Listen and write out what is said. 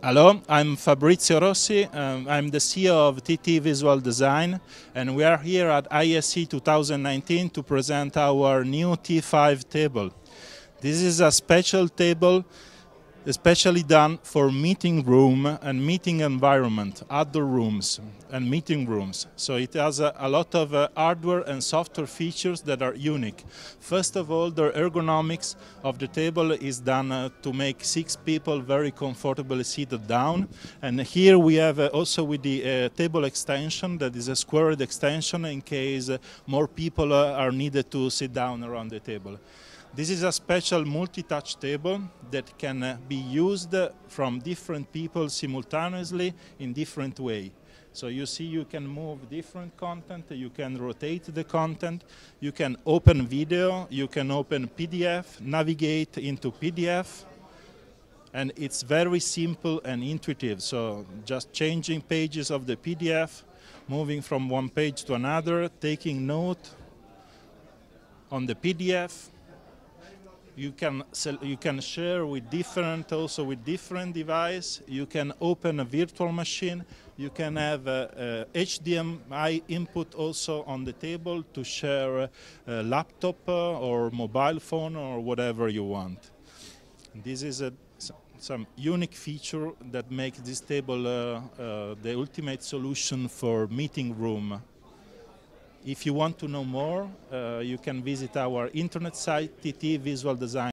Hello, I'm Fabrizio Rossi. Um, I'm the CEO of TT Visual Design, and we are here at ISE 2019 to present our new T5 table. This is a special table especially done for meeting room and meeting environment, outdoor rooms and meeting rooms. So it has a, a lot of uh, hardware and software features that are unique. First of all, the ergonomics of the table is done uh, to make six people very comfortably seated down. And here we have uh, also with the uh, table extension that is a squared extension in case more people uh, are needed to sit down around the table. This is a special multi-touch table that can uh, be used uh, from different people simultaneously in different way. So you see you can move different content, you can rotate the content, you can open video, you can open PDF, navigate into PDF, and it's very simple and intuitive. So just changing pages of the PDF, moving from one page to another, taking note on the PDF, you can sell, you can share with different also with different device. You can open a virtual machine. You can have HDMI input also on the table to share a laptop uh, or mobile phone or whatever you want. This is a some unique feature that makes this table uh, uh, the ultimate solution for meeting room if you want to know more, uh, you can visit our internet site, TT Visual Design.